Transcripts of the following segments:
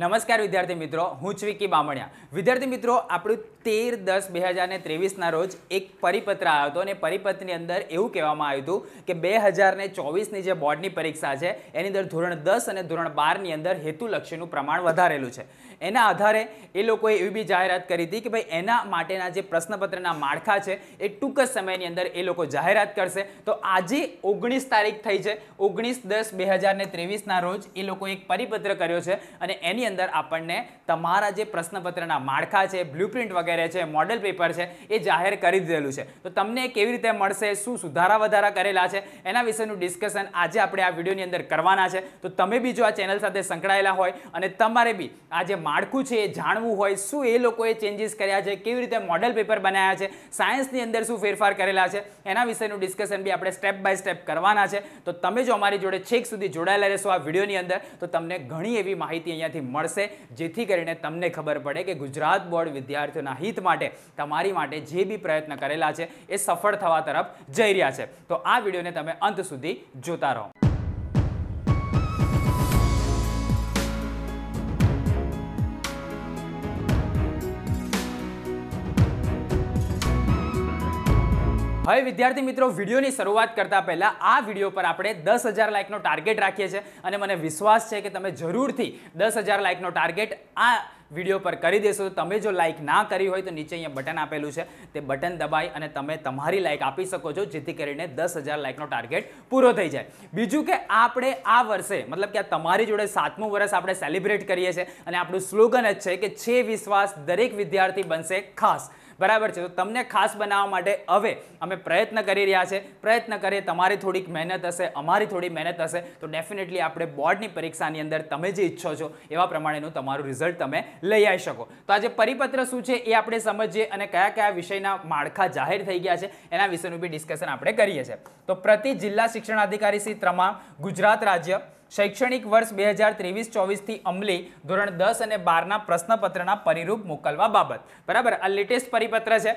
નમસ્કાર વિદ્યાર્થી મિત્રો હું વિકી બામણિયા વિદ્યાર્થી મિત્રો આપણું તેર દસ બે હજારને ત્રેવીસના રોજ એક પરિપત્ર આવ્યો હતો અને પરિપત્રની અંદર એવું કહેવામાં આવ્યું હતું કે બે હજારને ચોવીસની જે બોર્ડની પરીક્ષા છે એની અંદર ધોરણ દસ અને ધોરણ બારની અંદર હેતુલક્ષીનું પ્રમાણ વધારેલું છે એના આધારે એ લોકોએ એવી બી જાહેરાત કરી હતી કે ભાઈ એના માટેના જે પ્રશ્નપત્રના માળખા છે એ ટૂંક જ સમયની અંદર એ લોકો જાહેરાત કરશે તો આજે ઓગણીસ તારીખ થઈ છે ઓગણીસ દસ બે હજારને ત્રેવીસના રોજ એ લોકો એક પરિપત્ર કર્યો છે અને એની અંદર આપણને તમારા જે પ્રશ્નપત્રના માળખા છે બ્લુપ્રિન્ટ વગેરે છે મોડેલ પેપર છે એ જાહેર કરી દીધેલું છે તો તમને કેવી રીતે મળશે શું સુધારા વધારા કરેલા છે એના વિશેનું ડિસ્કશન આજે આપણે આ વિડીયોની અંદર કરવાના છે તો તમે બી જો આ ચેનલ સાથે સંકળાયેલા હોય અને તમારે બી આ જે માળખું છે એ જાણવું હોય શું એ લોકોએ ચેન્જીસ કર્યા છે કેવી રીતે મોડેલ પેપર બનાવ્યા છે સાયન્સની અંદર શું ફેરફાર કરેલા છે એના વિશેનું ડિસ્કશન બી આપણે સ્ટેપ બાય સ્ટેપ કરવાના છે તો તમે જો અમારી જોડે છેક સુધી જોડાયેલા રહેશો આ વિડીયોની અંદર તો તમને ઘણી એવી માહિતી અહીંયાથી મળશે જેથી કરીને તમને ખબર પડે કે ગુજરાત બોર્ડ વિદ્યાર્થીઓના હિત માટે તમારી માટે જે બી પ્રયત્ન કરેલા છે એ સફળ થવા તરફ જઈ રહ્યા છે તો આ વિડીયોને તમે અંત સુધી જોતા રહો હવે વિદ્યાર્થી મિત્રો વિડીયોની શરૂઆત કરતા પહેલાં આ વિડીયો પર આપણે દસ હજાર લાઇકનો ટાર્ગેટ રાખીએ છીએ અને મને વિશ્વાસ છે કે તમે જરૂરથી દસ હજાર લાઇકનો ટાર્ગેટ આ વિડીયો પર કરી દેશો તો તમે જો લાઇક ના કરી હોય તો નીચે અહીંયા બટન આપેલું છે તે બટન દબાઈ અને તમે તમારી લાઇક આપી શકો છો જેથી કરીને દસ હજાર લાઇકનો ટાર્ગેટ પૂરો થઈ જાય બીજું કે આપણે આ વર્ષે મતલબ કે આ તમારી જોડે સાતમું વર્ષ આપણે સેલિબ્રેટ કરીએ છીએ અને આપણું સ્લોગન જ છે કે છે વિશ્વાસ દરેક વિદ્યાર્થી બનશે ખાસ બરાબર છે તો તમને ખાસ બનાવવા માટે હવે અમે પ્રયત્ન કરી રહ્યા છે પ્રયત્ન કરીએ તમારી થોડીક મહેનત હશે અમારી થોડી મહેનત હશે તો ડેફિનેટલી આપણે બોર્ડની પરીક્ષાની અંદર તમે જે ઈચ્છો છો એવા પ્રમાણેનું તમારું રિઝલ્ટ તમે લઈ આવી શકો તો આજે પરિપત્ર શું છે એ આપણે સમજીએ અને કયા કયા વિષયના માળખા જાહેર થઈ ગયા છે એના વિશેનું બી ડિસ્કશન આપણે કરીએ છીએ તો પ્રતિ જિલ્લા શિક્ષણાધિકારી શ્રી ત્રમા ગુજરાત રાજ્ય શૈક્ષણિક વર્ષ બે હજાર ત્રેવીસ ચોવીસથી અમલી ધોરણ દસ અને બારના પ્રશ્નપત્રના પરિરૂપ મોકલવા બાબત બરાબર આ લેટેસ્ટ પરિપત્ર છે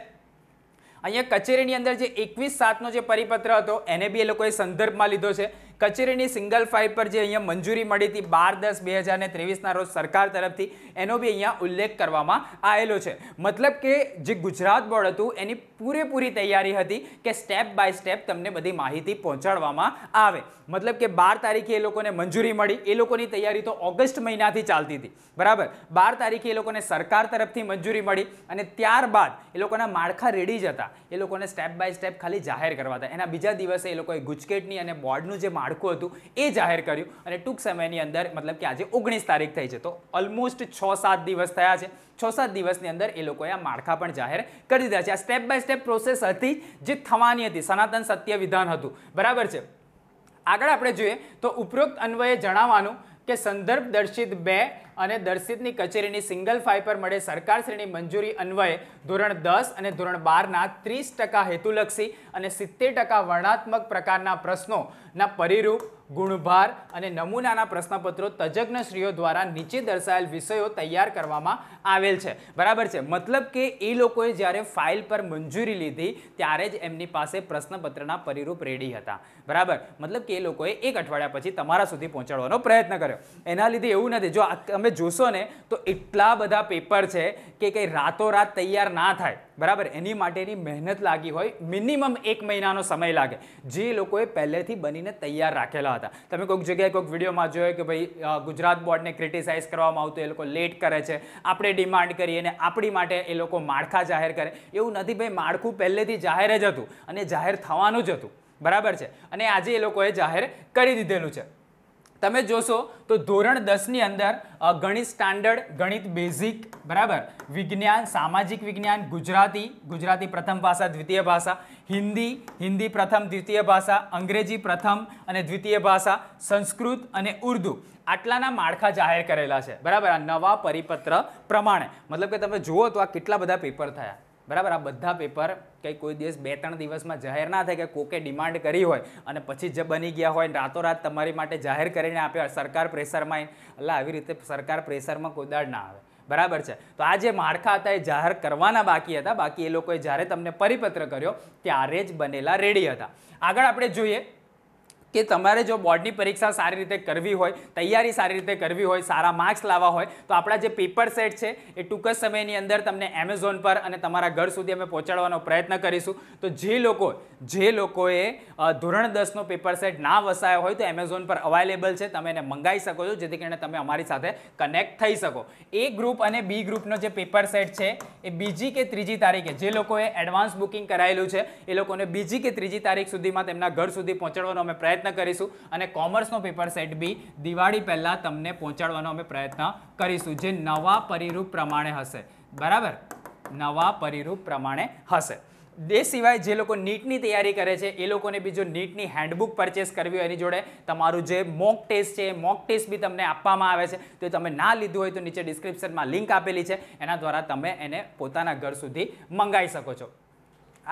અહીંયા કચેરીની અંદર જે એકવીસ સાતનો જે પરિપત્ર હતો એને બી એ લોકોએ સંદર્ભમાં લીધો છે કચેરીની સિંગલ ફાઇવ પર જે અહીંયા મંજૂરી મળી હતી બાર દસ બે હજાર ત્રેવીસના રોજ સરકાર તરફથી એનો બી અહીંયા ઉલ્લેખ કરવામાં આવેલો છે મતલબ કે જે ગુજરાત બોર્ડ હતું એની પૂરેપૂરી તૈયારી હતી કે સ્ટેપ બાય સ્ટેપ તમને બધી માહિતી પહોંચાડવામાં આવે મતલબ કે બાર તારીખે એ લોકોને મંજૂરી મળી એ લોકોની તૈયારી તો ઓગસ્ટ મહિનાથી ચાલતી હતી બરાબર બાર તારીખે એ લોકોને સરકાર તરફથી મંજૂરી મળી અને ત્યારબાદ એ લોકોના માળખા રેડી જ હતા એ લોકોને સ્ટેપ બાય સ્ટેપ ખાલી જાહેર કરવા હતા એના બીજા દિવસે એ લોકોએ ગુજકેટની અને બોર્ડનું જે માળખું હતું એ જાહેર કર્યું અને ટૂંક સમયની અંદર મતલબ કે આજે ઓગણીસ તારીખ થઈ છે તો ઓલમોસ્ટ છ સાત દિવસ થયા છે છ સાત દિવસની અંદર એ લોકોએ આ માળખા પણ જાહેર કરી દીધા છે આ સ્ટેપ બાય સ્ટેપ પ્રોસેસ હતી જે થવાની હતી સનાતન સત્ય વિધાન હતું બરાબર છે આગળ આપણે જોઈએ તો ઉપરોક્ત અન્વયે જણાવવાનું કે સંદર્ભ દર્શિત બે અને દર્શિતની કચેરીની સિંગલ ફાઇલ પર મળે સરકારશ્રીની મંજૂરી અન્વયે ધોરણ દસ અને ધોરણ બારના ત્રીસ ટકા હેતુલક્ષી અને સિત્તેર ટકા વર્ણાત્મક પ્રકારના પ્રશ્નોના પરિરૂપ ગુણભાર અને નમૂનાના પ્રશ્નપત્રો તજજ્ઞશ્રીઓ દ્વારા નીચે દર્શાયેલ વિષયો તૈયાર કરવામાં આવેલ છે બરાબર છે મતલબ કે એ લોકોએ જ્યારે ફાઇલ પર મંજૂરી લીધી ત્યારે જ એમની પાસે પ્રશ્નપત્રના પરિરૂપ રેડી હતા બરાબર મતલબ કે એ લોકોએ એક અઠવાડિયા પછી તમારા સુધી પહોંચાડવાનો પ્રયત્ન કર્યો એના લીધે એવું નથી જો તમે તમે જોશો ને તો એટલા બધા પેપર છે કે કંઈ રાતોરાત તૈયાર ના થાય બરાબર એની માટેની મહેનત લાગી હોય મિનિમમ એક મહિનાનો સમય લાગે જે લોકોએ પહેલેથી બનીને તૈયાર રાખેલા હતા તમે કોઈક જગ્યાએ કોઈક વિડીયોમાં જોયો કે ભાઈ ગુજરાત બોર્ડને ક્રિટિસાઇઝ કરવામાં આવતું એ લોકો લેટ કરે છે આપણે ડિમાન્ડ કરીએ ને આપણી માટે એ લોકો માળખા જાહેર કરે એવું નથી ભાઈ માળખું પહેલેથી જાહેર જ હતું અને જાહેર થવાનું જ હતું બરાબર છે અને આજે એ લોકોએ જાહેર કરી દીધેલું છે તમે જોશો તો ધોરણ દસની અંદર ગણિત સ્ટાન્ડર્ડ ગણિત બેઝિક બરાબર વિજ્ઞાન સામાજિક વિજ્ઞાન ગુજરાતી ગુજરાતી પ્રથમ ભાષા દ્વિતીય ભાષા હિન્દી હિન્દી પ્રથમ દ્વિતીય ભાષા અંગ્રેજી પ્રથમ અને દ્વિતીય ભાષા સંસ્કૃત અને ઉર્દુ આટલાના માળખા જાહેર કરેલા છે બરાબર આ નવા પરિપત્ર પ્રમાણે મતલબ કે તમે જુઓ તો આ કેટલા બધા પેપર થયા બરાબર આ બધા પેપર કે કોઈ દિવસ બે ત્રણ દિવસમાં જાહેર ના થાય કે કોકે ડિમાન્ડ કરી હોય અને પછી જે બની ગયા હોય રાતોરાત તમારી માટે જાહેર કરીને આપે સરકાર પ્રેશરમાં એટલે આવી રીતે સરકાર પ્રેશરમાં કોઈ કોદાળ ના આવે બરાબર છે તો આ જે માળખા હતા એ જાહેર કરવાના બાકી હતા બાકી એ લોકોએ જ્યારે તમને પરિપત્ર કર્યો ત્યારે જ બનેલા રેડી હતા આગળ આપણે જોઈએ કે તમારે જો બોર્ડની પરીક્ષા સારી રીતે કરવી હોય તૈયારી સારી રીતે કરવી હોય સારા માર્ક્સ લાવવા હોય તો આપણા જે પેપર સેટ છે એ ટૂંક જ સમયની અંદર તમને એમેઝોન પર અને તમારા ઘર સુધી અમે પહોંચાડવાનો પ્રયત્ન કરીશું તો જે લોકો જે લોકોએ ધોરણ દસનો પેપર સેટ ના વસાયો હોય તો એમેઝોન પર અવાઇલેબલ છે તમે એને મંગાવી શકો છો જેથી કરીને તમે અમારી સાથે કનેક્ટ થઈ શકો એ ગ્રુપ અને બી ગ્રુપનો જે પેપર સેટ છે એ બીજી કે ત્રીજી તારીખે જે લોકોએ એડવાન્સ બુકિંગ કરાયેલું છે એ લોકોને બીજી કે ત્રીજી તારીખ સુધીમાં તેમના ઘર સુધી પહોંચાડવાનો અમે પ્રયત્ન પ્રયત્ન કરીશું અને કોમર્સનો પેપર સેટ બી દિવાળી પહેલાં તમને પહોંચાડવાનો અમે પ્રયત્ન કરીશું જે નવા પરિરૂપ પ્રમાણે હશે બરાબર નવા પરિરૂપ પ્રમાણે હશે એ સિવાય જે લોકો નીટની તૈયારી કરે છે એ લોકોને બીજો નીટની હેન્ડબુક પરચેસ કરવી હોય એની જોડે તમારું જે મોક ટેસ્ટ છે એ મોક ટેસ્ટ બી તમને આપવામાં આવે છે તો તમે ના લીધું હોય તો નીચે ડિસ્ક્રિપ્શનમાં લિંક આપેલી છે એના દ્વારા તમે એને પોતાના ઘર સુધી મંગાવી શકો છો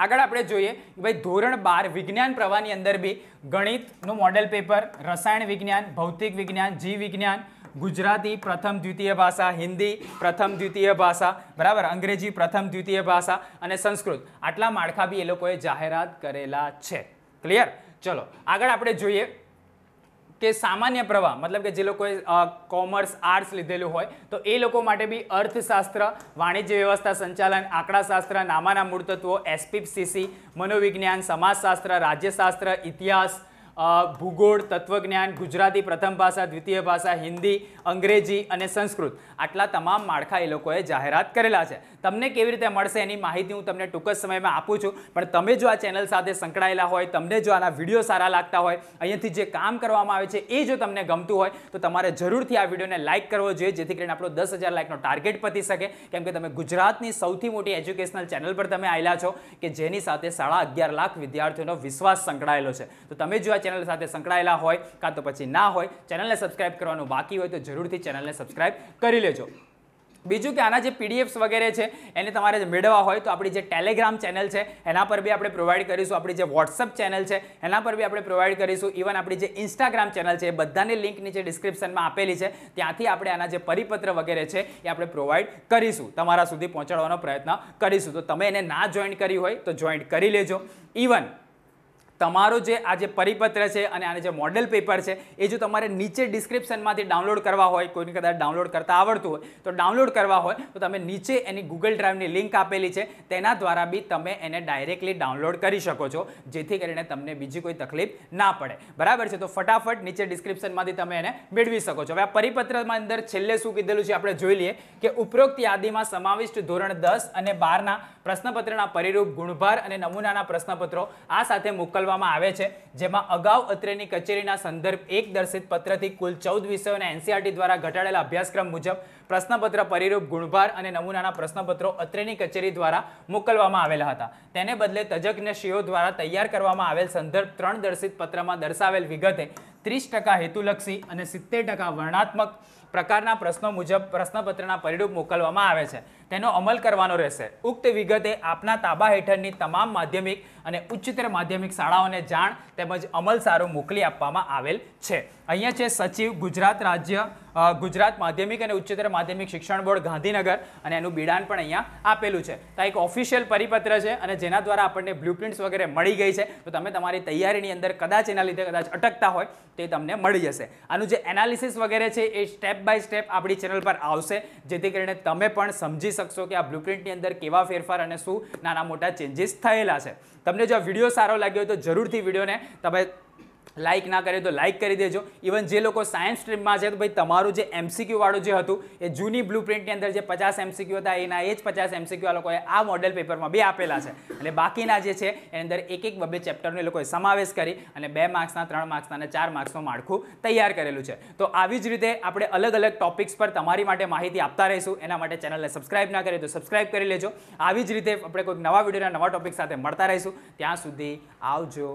આગળ આપણે જોઈએ ભાઈ ધોરણ બાર વિજ્ઞાન પ્રવાહની અંદર બી ગણિતનું મોડેલ પેપર રસાયણ વિજ્ઞાન ભૌતિક વિજ્ઞાન જીવ વિજ્ઞાન ગુજરાતી પ્રથમ દ્વિતીય ભાષા હિન્દી પ્રથમ દ્વિતીય ભાષા બરાબર અંગ્રેજી પ્રથમ દ્વિતીય ભાષા અને સંસ્કૃત આટલા માળખા બી એ લોકોએ જાહેરાત કરેલા છે ક્લિયર ચલો આગળ આપણે જોઈએ કે સામાન્ય પ્રવાહ મતલબ કે જે લોકોએ કોમર્સ આર્ટ્સ લીધેલું હોય તો એ લોકો માટે બી અર્થશાસ્ત્ર વાણિજ્ય વ્યવસ્થા સંચાલન આંકડાશાસ્ત્ર નામાના મૂળતત્વો એસપીસીસી મનોવિજ્ઞાન સમાજશાસ્ત્ર રાજ્યશાસ્ત્ર ઇતિહાસ ભૂગોળ તત્વજ્ઞાન ગુજરાતી પ્રથમ ભાષા દ્વિતીય ભાષા હિન્દી અંગ્રેજી અને સંસ્કૃત આટલા તમામ માળખા એ લોકોએ જાહેરાત કરેલા છે તમને કેવી રીતે મળશે એની માહિતી હું તમને ટૂંક જ સમયમાં આપું છું પણ તમે જો આ ચેનલ સાથે સંકળાયેલા હોય તમને જો આના વિડીયો સારા લાગતા હોય અહીંયાથી જે કામ કરવામાં આવે છે એ જો તમને ગમતું હોય તો તમારે જરૂરથી આ વિડીયોને લાઇક કરવો જોઈએ જેથી કરીને આપણો દસ હજાર લાઇકનો ટાર્ગેટ પતી શકે કેમ કે તમે ગુજરાતની સૌથી મોટી એજ્યુકેશનલ ચેનલ પર તમે આવેલા છો કે જેની સાથે સાડા અગિયાર લાખ વિદ્યાર્થીઓનો વિશ્વાસ સંકળાયેલો છે તો તમે જો આ ચેનલ સાથે સંકળાયેલા હોય કાં તો પછી ના હોય ચેનલને સબસ્ક્રાઇબ કરવાનું બાકી હોય તો જરૂરથી ચેનલને સબસ્ક્રાઇબ કરી લેજો બીજું કે આના જે પીડીએફ્સ વગેરે છે એને તમારે મેળવવા હોય તો આપણી જે ટેલિગ્રામ ચેનલ છે એના પર બી આપણે પ્રોવાઈડ કરીશું આપણી જે વોટ્સઅપ ચેનલ છે એના પર બી આપણે પ્રોવાઈડ કરીશું ઇવન આપણી જે ઇન્સ્ટાગ્રામ ચેનલ છે એ બધાની લિંક નીચે ડિસ્ક્રિપ્શનમાં આપેલી છે ત્યાંથી આપણે આના જે પરિપત્ર વગેરે છે એ આપણે પ્રોવાઈડ કરીશું તમારા સુધી પહોંચાડવાનો પ્રયત્ન કરીશું તો તમે એને ના જોઈન કરી હોય તો જોઈન કરી લેજો ઇવન તમારો જે આ જે પરિપત્ર છે અને આને જે મોડેલ પેપર છે એ જો તમારે નીચે ડિસ્ક્રિપ્શનમાંથી ડાઉનલોડ કરવા હોય કોઈને કદાચ ડાઉનલોડ કરતા આવડતું હોય તો ડાઉનલોડ કરવા હોય તો તમે નીચે એની ગૂગલ ડ્રાઈવની લિંક આપેલી છે તેના દ્વારા બી તમે એને ડાયરેક્ટલી ડાઉનલોડ કરી શકો છો જેથી કરીને તમને બીજી કોઈ તકલીફ ના પડે બરાબર છે તો ફટાફટ નીચે ડિસ્ક્રિપ્શનમાંથી તમે એને મેળવી શકો છો હવે આ પરિપત્રમાં અંદર છેલ્લે શું કીધેલું છે આપણે જોઈ લઈએ કે ઉપરોક્ત યાદીમાં સમાવિષ્ટ ધોરણ દસ અને બારના પ્રશ્નપત્રના પરિરૂપ ગુણભાર અને નમૂનાના પ્રશ્નપત્રો આ સાથે મોકલ મોકલવામાં આવે છે જેમાં અગાઉ અત્રેની કચેરીના સંદર્ભ એક દર્શિત પત્રથી કુલ ચૌદ વિષયોને એનસીઆરટી દ્વારા ઘટાડેલા અભ્યાસક્રમ મુજબ પ્રશ્નપત્ર પરિરૂપ ગુણભાર અને નમૂનાના પ્રશ્નપત્રો અત્રેની કચેરી દ્વારા મોકલવામાં આવેલા હતા તેને બદલે તજજ્ઞશ્રીઓ દ્વારા તૈયાર કરવામાં આવેલ સંદર્ભ ત્રણ દર્શિત પત્રમાં દર્શાવેલ વિગતે ત્રીસ ટકા હેતુલક્ષી અને સિત્તેર ટકા વર્ણાત્મક પ્રકારના પ્રશ્નો મુજબ પ્રશ્નપત્રના પરિરૂપ મોકલવામાં આવે છે તેનો અમલ કરવાનો રહેશે ઉક્ત વિગતે આપના તાબા હેઠળની તમામ માધ્યમિક અને ઉચ્ચતર માધ્યમિક શાળાઓને જાણ તેમજ અમલ સારું મોકલી આપવામાં આવેલ છે અહીંયા છે સચિવ ગુજરાત રાજ્ય ગુજરાત માધ્યમિક અને ઉચ્ચતર માધ્યમિક શિક્ષણ બોર્ડ ગાંધીનગર અને એનું બિડાણ પણ અહીંયા આપેલું છે તો એક ઓફિશિયલ પરિપત્ર છે અને જેના દ્વારા આપણને બ્લુપ્રિન્ટ્સ વગેરે મળી ગઈ છે તો તમે તમારી તૈયારીની અંદર કદાચ એના લીધે કદાચ અટકતા હોય તે તમને મળી જશે આનું જે એનાલિસિસ વગેરે છે એ સ્ટેપ બાય સ્ટેપ આપણી ચેનલ પર આવશે જેથી કરીને તમે પણ સમજી શકશો કે આ બ્લુપ્રિન્ટની અંદર કેવા ફેરફાર અને શું નાના મોટા ચેન્જીસ થયેલા છે તમને જો વિડીયો સારો લાગ્યો તો જરૂરથી વિડીયોને તમે લાઇક ના કરે તો લાઇક કરી દેજો ઇવન જે લોકો સાયન્સ સ્ટ્રીમમાં છે તો ભાઈ તમારું જે એમસીક્યુ વાળું જે હતું એ જૂની બ્લુ પ્રિન્ટની અંદર જે પચાસ એમસીક્યુ હતા એના એ જ પચાસ એમસીક્યુ આ લોકોએ આ મોડલ પેપરમાં બી આપેલા છે અને બાકીના જે છે એની અંદર એક એક બબે ચેપ્ટરનો એ લોકોએ સમાવેશ કરી અને બે માર્ક્સના ત્રણ માર્ક્સના અને ચાર માર્ક્સનું માળખું તૈયાર કરેલું છે તો આવી જ રીતે આપણે અલગ અલગ ટોપિક્સ પર તમારી માટે માહિતી આપતા રહીશું એના માટે ચેનલને સબસ્ક્રાઇબ ના કરી તો સબસ્ક્રાઇબ કરી લેજો આવી જ રીતે આપણે કોઈક નવા વિડીયોના નવા ટોપિક સાથે મળતા રહીશું ત્યાં સુધી આવજો